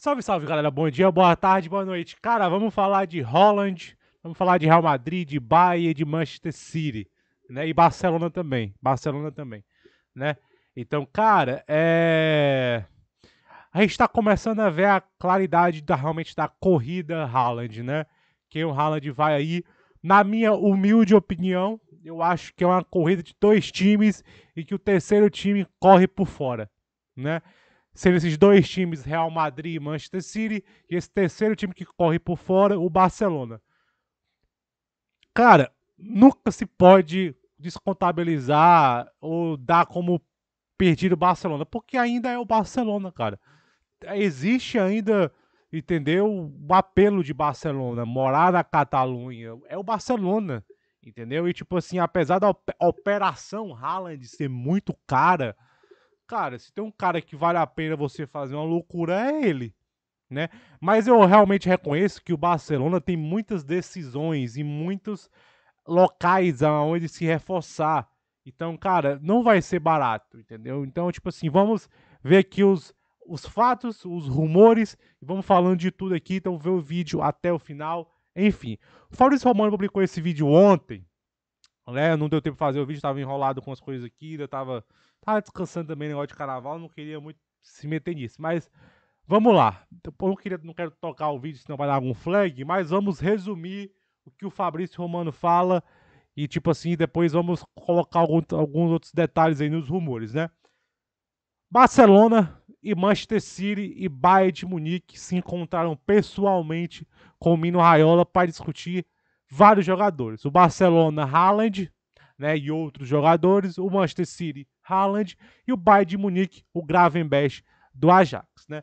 Salve, salve, galera. Bom dia, boa tarde, boa noite. Cara, vamos falar de Holland, vamos falar de Real Madrid, de Bahia, de Manchester City, né? E Barcelona também. Barcelona também, né? Então, cara, é... a gente está começando a ver a claridade da, realmente da corrida Haaland, né? Que o Haaland vai aí, na minha humilde opinião, eu acho que é uma corrida de dois times e que o terceiro time corre por fora, né? ser esses dois times, Real Madrid e Manchester City, e esse terceiro time que corre por fora, o Barcelona. Cara, nunca se pode descontabilizar ou dar como perdido o Barcelona, porque ainda é o Barcelona, cara. Existe ainda, entendeu? O apelo de Barcelona, morar na Catalunha, é o Barcelona, entendeu? E tipo assim, apesar da operação Haaland ser muito cara, Cara, se tem um cara que vale a pena você fazer uma loucura, é ele. Né? Mas eu realmente reconheço que o Barcelona tem muitas decisões e muitos locais aonde se reforçar. Então, cara, não vai ser barato, entendeu? Então, tipo assim, vamos ver aqui os, os fatos, os rumores, e vamos falando de tudo aqui. Então, ver o vídeo até o final. Enfim, o Fabrício Romano publicou esse vídeo ontem, né? Não deu tempo de fazer o vídeo, estava enrolado com as coisas aqui, ainda estava Tava descansando também negócio de carnaval, não queria muito se meter nisso. Mas vamos lá. Eu não, queria, não quero tocar o vídeo, senão vai dar algum flag, mas vamos resumir o que o Fabrício Romano fala. E tipo assim, depois vamos colocar algum, alguns outros detalhes aí nos rumores, né? Barcelona e Manchester City e Bayern de Munique se encontraram pessoalmente com o Mino Raiola para discutir vários jogadores. O Barcelona, Haaland né, e outros jogadores. O Manchester City, Haaland, e o Bayern de Munique, o Gravenberch do Ajax, né?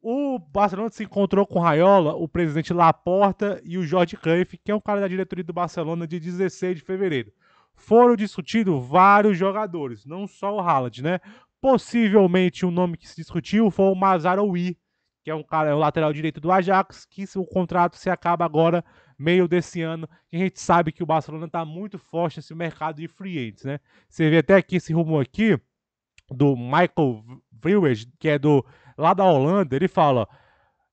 O Barcelona se encontrou com Raiola, o presidente Laporta e o Jorge Cruyff, que é um cara da diretoria do Barcelona de 16 de fevereiro. Foram discutidos vários jogadores, não só o Haaland, né? Possivelmente o um nome que se discutiu foi o Mazaroui, que é um cara, é o lateral direito do Ajax, que o contrato se acaba agora meio desse ano. que A gente sabe que o Barcelona está muito forte nesse mercado de free agents, né? Você vê até aqui esse rumor aqui do Michael Brewers, que é do lá da Holanda, ele fala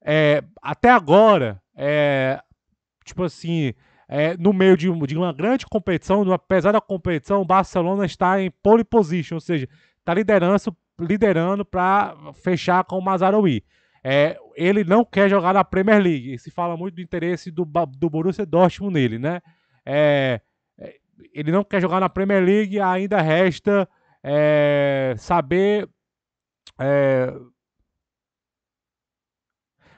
é, até agora, é, tipo assim, é, no meio de, de, uma grande competição, de uma pesada competição, o Barcelona está em pole position, ou seja, está liderando, liderando para fechar com o Mazaroui. É, ele não quer jogar na Premier League. se fala muito do interesse do, do Borussia Dortmund nele, né? É, é, ele não quer jogar na Premier League, ainda resta é, saber é,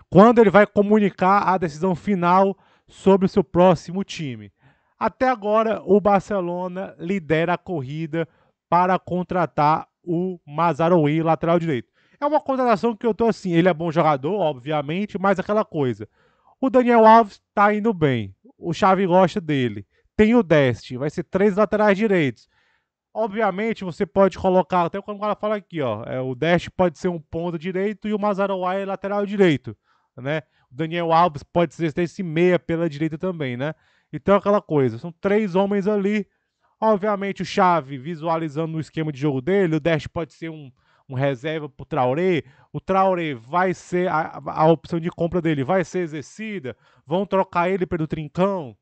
quando ele vai comunicar a decisão final sobre o seu próximo time. Até agora, o Barcelona lidera a corrida para contratar o Mazaroui, lateral direito. É uma contratação que eu tô assim, ele é bom jogador, obviamente, mas aquela coisa. O Daniel Alves tá indo bem. O Xavi gosta dele. Tem o Dest, vai ser três laterais direitos. Obviamente, você pode colocar, até quando ela fala aqui, ó, é, o Dest pode ser um ponto direito e o Mazaroai é lateral direito, né? O Daniel Alves pode ser esse meia pela direita também, né? Então, aquela coisa, são três homens ali. Obviamente, o Xavi visualizando o esquema de jogo dele, o Dest pode ser um um reserva para o Traoré, o Traoré vai ser a, a, opção de compra dele vai ser exercida, vão trocar ele pelo Trincão.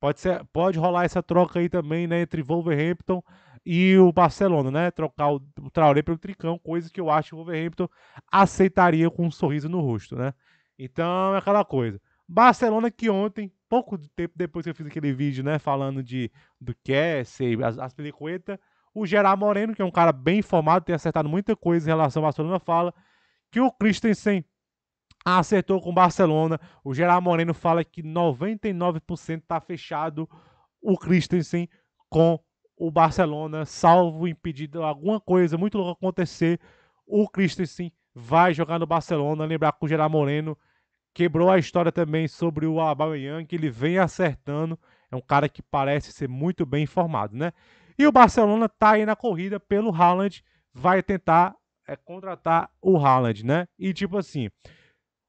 Pode, ser, pode rolar essa troca aí também, né, entre Wolverhampton e o Barcelona, né? Trocar o, o Traoré pelo Trincão, coisa que eu acho que o Wolverhampton aceitaria com um sorriso no rosto, né? Então é aquela coisa. Barcelona que ontem, pouco tempo depois que eu fiz aquele vídeo, né, falando de do que é, as, as pelicuetas, o Gerard Moreno, que é um cara bem informado, tem acertado muita coisa em relação ao Barcelona, fala que o Christensen acertou com o Barcelona. O Gerard Moreno fala que 99% está fechado o Christensen com o Barcelona, salvo impedido alguma coisa muito louca acontecer, o Christensen vai jogar no Barcelona. Lembrar que o Gerard Moreno quebrou a história também sobre o Aubameyang, que ele vem acertando. É um cara que parece ser muito bem informado, né? E o Barcelona está aí na corrida pelo Haaland, vai tentar é, contratar o Haaland, né? E tipo assim,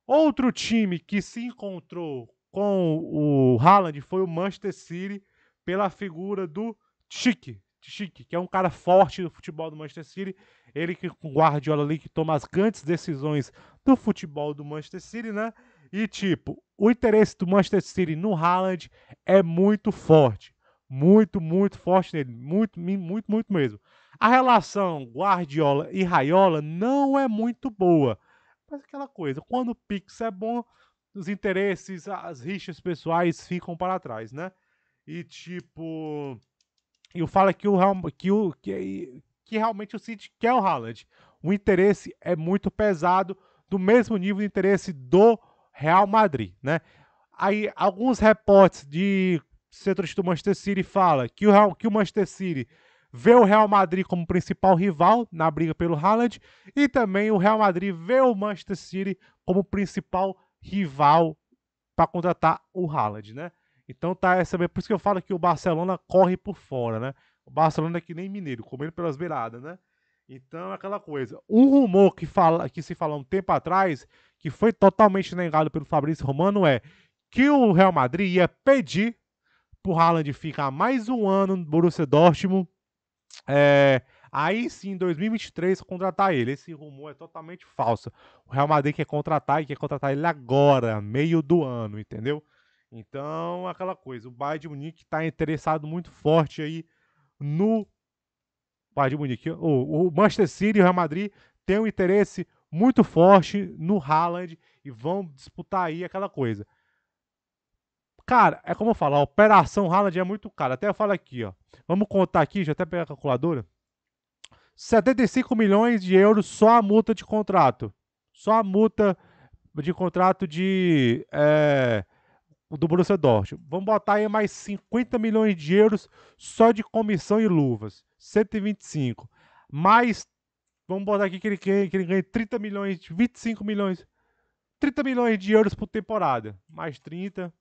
outro time que se encontrou com o Haaland foi o Manchester City pela figura do Chique, Chique, que é um cara forte do futebol do Manchester City. Ele que com Guardiola ali que toma as grandes decisões do futebol do Manchester City, né? E tipo, o interesse do Manchester City no Haaland é muito forte muito, muito forte nele. Muito, muito, muito mesmo. A relação Guardiola e Raiola não é muito boa. Mas aquela coisa, quando o Pix é bom, os interesses, as rixas pessoais ficam para trás, né? E tipo. Eu falo que o, que, o, que, que realmente o City quer o Haaland. O interesse é muito pesado, do mesmo nível de interesse do Real Madrid, né? Aí alguns reportes de Centro do Manchester City fala que o, Real, que o Manchester City vê o Real Madrid como principal rival na briga pelo Haaland e também o Real Madrid vê o Manchester City como principal rival para contratar o Haaland, né? Então tá essa, por isso que eu falo que o Barcelona corre por fora, né? O Barcelona é que nem mineiro, comendo pelas beiradas, né? Então é aquela coisa. Um rumor que fala que se falou um tempo atrás, que foi totalmente negado pelo Fabrício Romano é que o Real Madrid ia pedir pro Haaland ficar mais um ano no Borussia Dortmund. É, aí sim, em 2023, contratar ele. Esse rumor é totalmente falso. O Real Madrid quer contratar e quer contratar ele agora, meio do ano, entendeu? Então, aquela coisa. O Bayern de Munique está interessado muito forte aí no Bayern de Munique. O, o Manchester City e o Real Madrid têm um interesse muito forte no Haaland e vão disputar aí aquela coisa. Cara, é como eu falo, a operação Haaland é muito cara. Até eu falo aqui, ó. Vamos contar aqui, deixa eu até pegar a calculadora. 75 milhões de euros só a multa de contrato. Só a multa de contrato de é, do Borussia Dortmund. Vamos botar aí mais 50 milhões de euros só de comissão e luvas. 125. Mais, vamos botar aqui que ele ganha, que ele ganha 30 milhões, 25 milhões. 30 milhões de euros por temporada. Mais 30,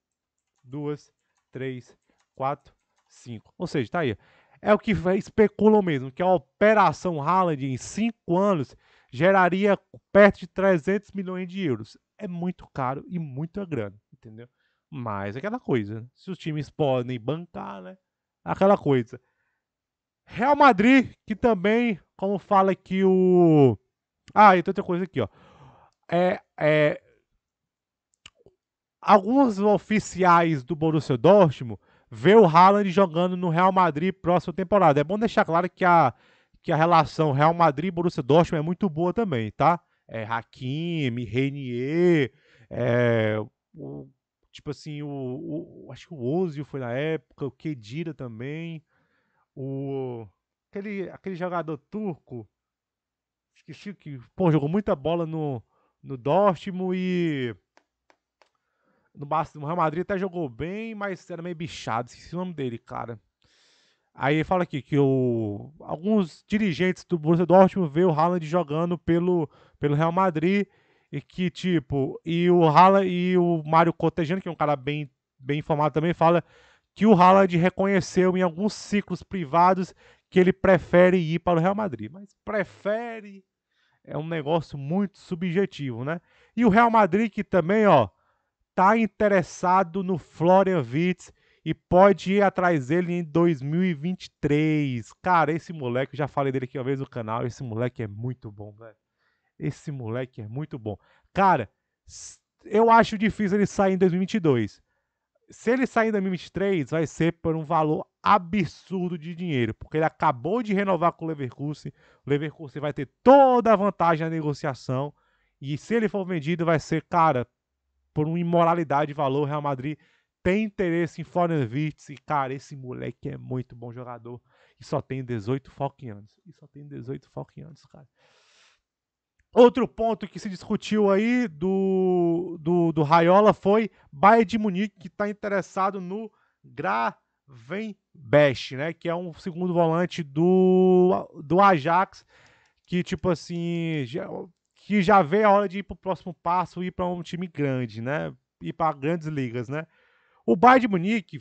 duas, três, quatro, cinco. Ou seja, tá aí. É o que especulam mesmo, que a operação Haaland em cinco anos geraria perto de 300 milhões de euros. É muito caro e muita grana, entendeu? Mas é aquela coisa, né? se os times podem bancar, né? É aquela coisa. Real Madrid, que também, como fala aqui o. Ah, e tem outra coisa aqui, ó. É, é, alguns oficiais do Borussia Dortmund vê o Haaland jogando no Real Madrid próxima temporada. É bom deixar claro que a, que a relação Real Madrid Borussia Dortmund é muito boa também, tá? É Hakimi, Renier, é, o, tipo assim, o, o, acho que o Ozil foi na época, o Kedira também, o aquele, aquele jogador turco, esqueci que, pô, jogou muita bola no, no Dortmund e no, no Real Madrid até jogou bem, mas era meio bichado. Esqueci o nome dele, cara. Aí ele fala aqui que o, alguns dirigentes do Borussia Dortmund vê o Haaland jogando pelo, pelo Real Madrid e que, tipo, e o Haaland e o Mário Cotejano, que é um cara bem, bem informado também, fala que o Haaland reconheceu em alguns ciclos privados que ele prefere ir para o Real Madrid. Mas prefere é um negócio muito subjetivo, né? E o Real Madrid que também, ó, está interessado no Florian Wirtz e pode ir atrás dele em 2023. Cara, esse moleque, já falei dele aqui uma vez no canal, esse moleque é muito bom, velho. Esse moleque é muito bom. Cara, eu acho difícil ele sair em 2022. Se ele sair em 2023, vai ser por um valor absurdo de dinheiro, porque ele acabou de renovar com o Leverkusen. O Leverkusen vai ter toda a vantagem na negociação. E se ele for vendido, vai ser, cara, por uma imoralidade de valor, o Real Madrid tem interesse em Florian Wirtz. E, cara, esse moleque é muito bom jogador. E só tem 18 falquianos. E só tem 18 falquianos, cara. Outro ponto que se discutiu aí do, do, do Raiola foi Bayern de Munique, que está interessado no Gravenbest, né? Que é um segundo volante do, do Ajax, que, tipo assim, já, que já vê a hora de ir para o próximo passo, ir para um time grande, né? Ir para grandes ligas, né? O Bayern de Munique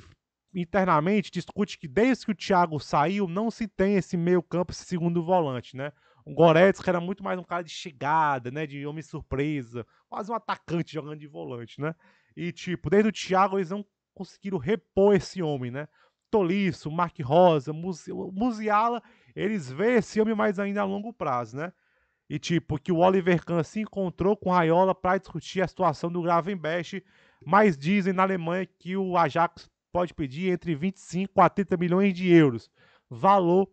internamente discute que desde que o Thiago saiu, não se tem esse meio-campo, esse segundo volante, né? O Goretz, que era muito mais um cara de chegada, né? De homem surpresa, quase um atacante jogando de volante, né? E, tipo, desde o Thiago eles não conseguiram repor esse homem, né? Tolisso, Mark Rosa, Muziala, eles veem esse homem mais ainda a longo prazo, né? E tipo, que o Oliver Kahn se encontrou com Raiola para discutir a situação do Gravenbech, mas dizem na Alemanha que o Ajax pode pedir entre 25 a 30 milhões de euros, valor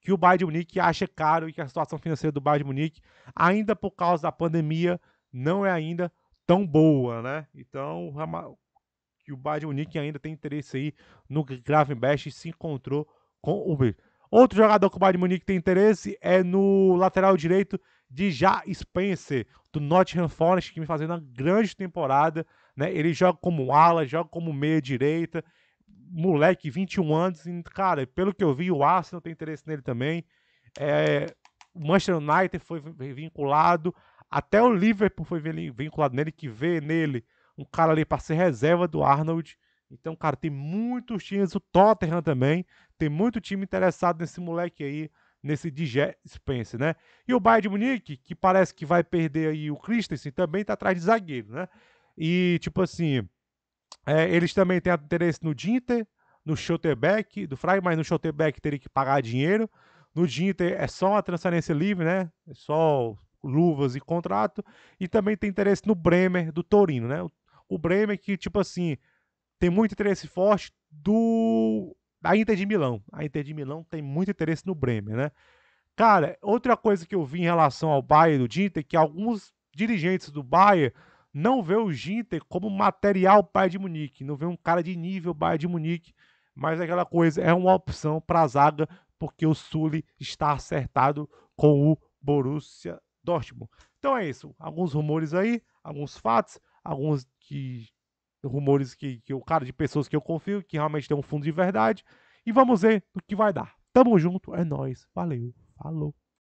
que o Bayern de Munique acha caro e que a situação financeira do Bayern de Munique, ainda por causa da pandemia, não é ainda tão boa, né? Então, que o Bayern de Munique ainda tem interesse aí no Gravenbech e se encontrou com o Bayern. Outro jogador que o Bayern de Munique tem interesse é no lateral direito de Ja Spencer, do Nottingham Forest, que me fazendo uma grande temporada. Né? Ele joga como ala, joga como meia-direita. Moleque, 21 anos. E, cara, pelo que eu vi, o Arsenal tem interesse nele também. É, o Manchester United foi vinculado. Até o Liverpool foi vinculado nele, que vê nele um cara ali para ser reserva do Arnold. Então, cara, tem muitos times, o Tottenham também, tem muito time interessado nesse moleque aí, nesse DJ Spence, né? E o Bayern de Munique, que parece que vai perder aí o Christensen, também tá atrás de zagueiro, né? E, tipo assim, é, eles também têm interesse no Dinter, no Schotterbeck, do Frag, mas no Schotterbeck teria que pagar dinheiro. No Dinter é só uma transferência livre, né? É só luvas e contrato. E também tem interesse no Bremer, do Torino, né? O, o Bremer que, tipo assim, tem muito interesse forte do da Inter de Milão. A Inter de Milão tem muito interesse no Bremer, né? Cara, outra coisa que eu vi em relação ao Bayern do Ginter é que alguns dirigentes do Bayern não vê o Ginter como material Bayern de Munique, não vê um cara de nível Bayern de Munique, mas é aquela coisa é uma opção para a zaga porque o Sully está acertado com o Borussia Dortmund. Então é isso, alguns rumores aí, alguns fatos, alguns que rumores que, que eu, cara, de pessoas que eu confio, que realmente tem um fundo de verdade. E vamos ver o que vai dar. Tamo junto, é nós. Valeu, falou.